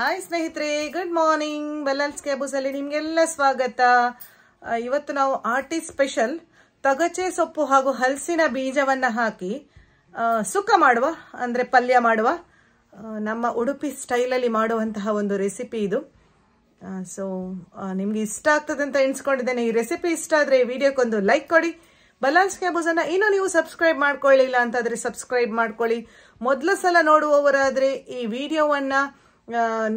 hi ಸ್ನೇಹಿತರೆ good morning ಕ್ಯಾಬೂಸ್ ಕ್ಯಾಬೂಸಲ್ಲಿ ನಿಮಗೆಲ್ಲ ಸ್ವಾಗತ ಇವತ್ತು ನಾವು ಆರ್ಟಿ ಸ್ಪೆಷಲ್ ತಗಚೆ ಸೊಪ್ಪು ಹಾಗೂ ಹಲಸಿನ ಬೀಜವನ್ನು ಹಾಕಿ ಸುಕ್ಕ ಮಾಡುವ ಅಂದ್ರೆ ಪಲ್ಯ ಮಾಡುವ ನಮ್ಮ ಉಡುಪಿ ಸ್ಟೈಲಲ್ಲಿ ಮಾಡುವಂತಹ ಒಂದು ರೆಸಿಪಿ ಇದು ಸೊ ನಿಮ್ಗೆ ಇಷ್ಟ ಆಗ್ತದೆ ಅಂತ ಎಣಿಸ್ಕೊಂಡಿದ್ದೇನೆ ಈ ರೆಸಿಪಿ ಇಷ್ಟ ಆದರೆ ವಿಡಿಯೋಕ್ಕೊಂದು ಲೈಕ್ ಕೊಡಿ ಬಲಾನ್ಸ್ ಅನ್ನ ಇನ್ನೂ ನೀವು ಸಬ್ಸ್ಕ್ರೈಬ್ ಮಾಡ್ಕೊಳ್ಳಿಲ್ಲ ಅಂತಾದರೆ ಸಬ್ಸ್ಕ್ರೈಬ್ ಮಾಡ್ಕೊಳ್ಳಿ ಮೊದಲ ಸಲ ನೋಡುವವರಾದ್ರೆ ಈ ವಿಡಿಯೋವನ್ನ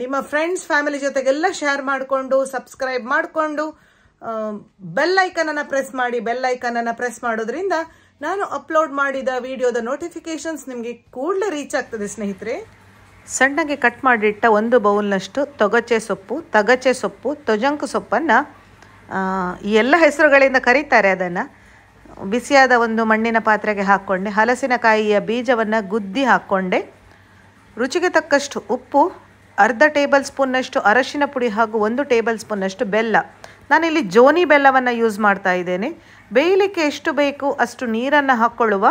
ನಿಮ್ಮ ಫ್ರೆಂಡ್ಸ್ ಫ್ಯಾಮಿಲಿ ಜೊತೆಗೆಲ್ಲ ಶೇರ್ ಮಾಡಿಕೊಂಡು ಸಬ್ಸ್ಕ್ರೈಬ್ ಮಾಡಿಕೊಂಡು ಬೆಲ್ ಐಕನನ್ನು ಪ್ರೆಸ್ ಮಾಡಿ ಬೆಲ್ ಐಕನನ್ನು ಪ್ರೆಸ್ ಮಾಡೋದ್ರಿಂದ ನಾನು ಅಪ್ಲೋಡ್ ಮಾಡಿದ ವಿಡಿಯೋದ ನೋಟಿಫಿಕೇಷನ್ಸ್ ನಿಮಗೆ ಕೂಡಲೇ ರೀಚ್ ಆಗ್ತದೆ ಸ್ನೇಹಿತರೆ ಸಣ್ಣಗೆ ಕಟ್ ಮಾಡಿಟ್ಟ ಒಂದು ಬೌಲ್ನಷ್ಟು ತೊಗಚೆ ಸೊಪ್ಪು ತಗಚೆ ಸೊಪ್ಪು ತೊಜಂಕು ಸೊಪ್ಪನ್ನು ಎಲ್ಲ ಹೆಸರುಗಳಿಂದ ಕರೀತಾರೆ ಅದನ್ನು ಬಿಸಿಯಾದ ಒಂದು ಮಣ್ಣಿನ ಪಾತ್ರೆಗೆ ಹಾಕ್ಕೊಂಡೆ ಹಲಸಿನಕಾಯಿಯ ಬೀಜವನ್ನು ಗುದ್ದಿ ಹಾಕ್ಕೊಂಡೆ ರುಚಿಗೆ ತಕ್ಕಷ್ಟು ಉಪ್ಪು ಅರ್ಧ ಟೇಬಲ್ ಸ್ಪೂನ್ನಷ್ಟು ಅರಶಿನ ಪುಡಿ ಹಾಗೂ ಒಂದು ಟೇಬಲ್ ಸ್ಪೂನ್ನಷ್ಟು ಬೆಲ್ಲ ನಾನಿಲ್ಲಿ ಜೋನಿ ಬೆಲ್ಲವನ್ನು ಯೂಸ್ ಮಾಡ್ತಾ ಇದ್ದೇನೆ ಬೇಯಲಿಕ್ಕೆ ಎಷ್ಟು ಬೇಕು ಅಷ್ಟು ನೀರನ್ನು ಹಾಕ್ಕೊಳ್ಳುವ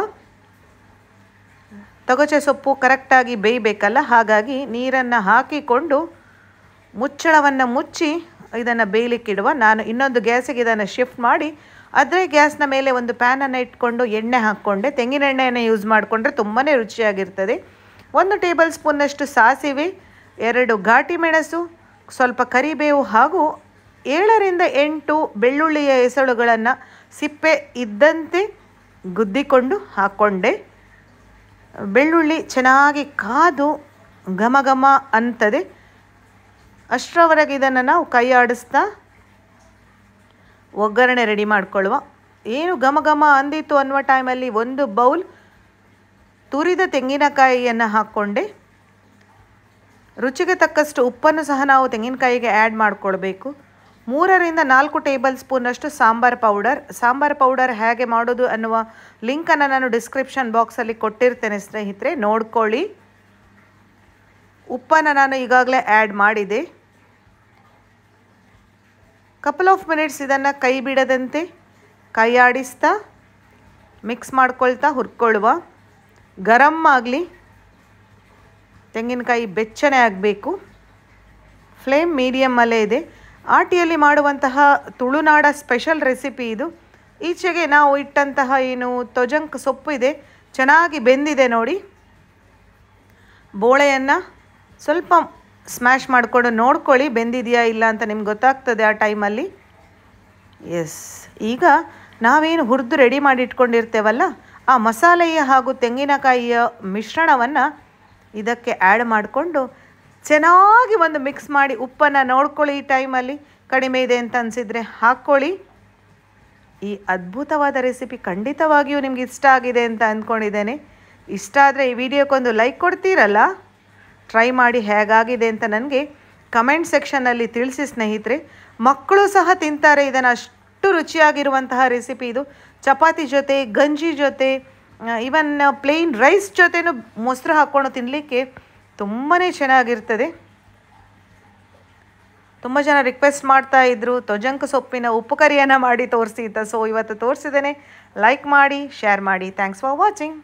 ತೊಗಚೆ ಸೊಪ್ಪು ಕರೆಕ್ಟಾಗಿ ಬೇಯಬೇಕಲ್ಲ ಹಾಗಾಗಿ ನೀರನ್ನು ಹಾಕಿಕೊಂಡು ಮುಚ್ಚಳವನ್ನು ಮುಚ್ಚಿ ಇದನ್ನು ಬೇಯಲಿಕ್ಕಿಡುವ ನಾನು ಇನ್ನೊಂದು ಗ್ಯಾಸಿಗೆ ಇದನ್ನು ಶಿಫ್ಟ್ ಮಾಡಿ ಅದರೆ ಗ್ಯಾಸ್ನ ಮೇಲೆ ಒಂದು ಪ್ಯಾನನ್ನು ಇಟ್ಕೊಂಡು ಎಣ್ಣೆ ಹಾಕ್ಕೊಂಡೆ ತೆಂಗಿನೆಣ್ಣೆಯನ್ನು ಯೂಸ್ ಮಾಡಿಕೊಂಡ್ರೆ ತುಂಬಾ ರುಚಿಯಾಗಿರ್ತದೆ ಒಂದು ಟೇಬಲ್ ಸ್ಪೂನ್ನಷ್ಟು ಸಾಸಿವೆ ಎರಡು ಘಾಟಿ ಮೆಣಸು ಸ್ವಲ್ಪ ಕರಿಬೇವು ಹಾಗೂ ಏಳರಿಂದ ಎಂಟು ಬೆಳ್ಳುಳ್ಳಿಯ ಹೆಸಳುಗಳನ್ನು ಸಿಪ್ಪೆ ಇದ್ದಂತೆ ಗುದ್ದಿಕೊಂಡು ಹಾಕ್ಕೊಂಡೆ ಬೆಳ್ಳುಳ್ಳಿ ಚೆನ್ನಾಗಿ ಕಾದು ಘಮ ಘಮ ಅಂತದೆ ಅಷ್ಟರವರೆಗೆ ಇದನ್ನು ನಾವು ಕೈಯಾಡಿಸ್ತಾ ಒಗ್ಗರಣೆ ರೆಡಿ ಮಾಡಿಕೊಳ್ಳುವ ಏನು ಘಮ ಘಮ ಅಂದಿತ್ತು ಅನ್ನುವ ಟೈಮಲ್ಲಿ ಒಂದು ಬೌಲ್ ತುರಿದ ತೆಂಗಿನಕಾಯಿಯನ್ನು ಹಾಕ್ಕೊಂಡೆ ರುಚಿಗೆ ತಕ್ಕಷ್ಟು ಉಪ್ಪನ್ನು ಸಹ ನಾವು ತೆಂಗಿನಕಾಯಿಗೆ ಆ್ಯಡ್ ಮಾಡಿಕೊಳ್ಬೇಕು ಮೂರರಿಂದ ನಾಲ್ಕು ಟೇಬಲ್ ಸ್ಪೂನಷ್ಟು ಸಾಂಬಾರ್ ಪೌಡರ್ ಸಾಂಬಾರ್ ಪೌಡರ್ ಹೇಗೆ ಮಾಡೋದು ಅನ್ನುವ ಲಿಂಕನ್ನು ನಾನು ಡಿಸ್ಕ್ರಿಪ್ಷನ್ ಬಾಕ್ಸಲ್ಲಿ ಕೊಟ್ಟಿರ್ತೇನೆ ಸ್ನೇಹಿತರೆ ನೋಡ್ಕೊಳ್ಳಿ ಉಪ್ಪನ್ನು ನಾನು ಈಗಾಗಲೇ ಆ್ಯಡ್ ಮಾಡಿದೆ ಕಪಲ್ ಆಫ್ ಮಿನಿಟ್ಸ್ ಇದನ್ನು ಕೈ ಬಿಡದಂತೆ ಕೈ ಆಡಿಸ್ತಾ ಮಿಕ್ಸ್ ಮಾಡ್ಕೊಳ್ತಾ ಹುರ್ಕೊಳ್ಳುವ ಗರಮ್ ಆಗಲಿ ತೆಂಗಿನಕಾಯಿ ಬೆಚ್ಚನೆ ಆಗಬೇಕು ಫ್ಲೇಮ್ ಮೀಡಿಯಮ್ಮಲ್ಲೇ ಇದೆ ಆಟಿಯಲ್ಲಿ ಮಾಡುವಂತಹ ತುಳುನಾಡ ಸ್ಪೆಷಲ್ ರೆಸಿಪಿ ಇದು ಈಚೆಗೆ ನಾವು ಇಟ್ಟಂತಹ ಏನು ತೊಜಂಕ್ ಸೊಪ್ಪು ಇದೆ ಚೆನ್ನಾಗಿ ಬೆಂದಿದೆ ನೋಡಿ ಬೋಳೆಯನ್ನು ಸ್ವಲ್ಪ ಸ್ಮ್ಯಾಶ್ ಮಾಡಿಕೊಂಡು ನೋಡ್ಕೊಳ್ಳಿ ಬೆಂದಿದೆಯಾ ಇಲ್ಲ ಅಂತ ನಿಮ್ಗೆ ಗೊತ್ತಾಗ್ತದೆ ಆ ಟೈಮಲ್ಲಿ ಎಸ್ ಈಗ ನಾವೇನು ಹುರಿದು ರೆಡಿ ಮಾಡಿ ಇಟ್ಕೊಂಡಿರ್ತೇವಲ್ಲ ಆ ಮಸಾಲೆಯ ಹಾಗೂ ತೆಂಗಿನಕಾಯಿಯ ಮಿಶ್ರಣವನ್ನು ಇದಕ್ಕೆ ಆ್ಯಡ್ ಮಾಡಿಕೊಂಡು ಚೆನ್ನಾಗಿ ಒಂದು ಮಿಕ್ಸ್ ಮಾಡಿ ಉಪ್ಪನ್ನು ನೋಡ್ಕೊಳ್ಳಿ ಈ ಟೈಮಲ್ಲಿ ಕಡಿಮೆ ಇದೆ ಅಂತ ಅನಿಸಿದರೆ ಹಾಕ್ಕೊಳ್ಳಿ ಈ ಅದ್ಭುತವಾದ ರೆಸಿಪಿ ಖಂಡಿತವಾಗಿಯೂ ನಿಮ್ಗೆ ಇಷ್ಟ ಆಗಿದೆ ಅಂತ ಅಂದ್ಕೊಂಡಿದ್ದೇನೆ ಇಷ್ಟ ಆದರೆ ಈ ವಿಡಿಯೋಕ್ಕೊಂದು ಲೈಕ್ ಕೊಡ್ತೀರಲ್ಲ ಟ್ರೈ ಮಾಡಿ ಹೇಗಾಗಿದೆ ಅಂತ ನನಗೆ ಕಮೆಂಟ್ ಸೆಕ್ಷನ್ನಲ್ಲಿ ತಿಳಿಸಿ ಸ್ನೇಹಿತರೆ ಮಕ್ಕಳು ಸಹ ತಿಂತಾರೆ ಇದನ್ನು ಅಷ್ಟು ರುಚಿಯಾಗಿರುವಂತಹ ರೆಸಿಪಿ ಇದು ಚಪಾತಿ ಜೊತೆ ಗಂಜಿ ಜೊತೆ ಈವನ್ ಪ್ಲೇನ್ ರೈಸ್ ಜೊತೆನೂ ಮೊಸರು ಹಾಕ್ಕೊಂಡು ತಿನ್ನಲಿಕ್ಕೆ ತುಂಬಾ ಚೆನ್ನಾಗಿರ್ತದೆ ತುಂಬ ಜನ ರಿಕ್ವೆಸ್ಟ್ ಮಾಡ್ತಾ ಇದ್ದರು ತೊಜಂಕ ಸೊಪ್ಪಿನ ಉಪ್ಪು ಕರಿಯನ್ನು ಮಾಡಿ ತೋರಿಸಿ ಅಂತ ಸೊ ಇವತ್ತು ತೋರಿಸಿದ್ದೇನೆ ಲೈಕ್ ಮಾಡಿ ಶೇರ್ ಮಾಡಿ ಥ್ಯಾಂಕ್ಸ್ ಫಾರ್ ವಾಚಿಂಗ್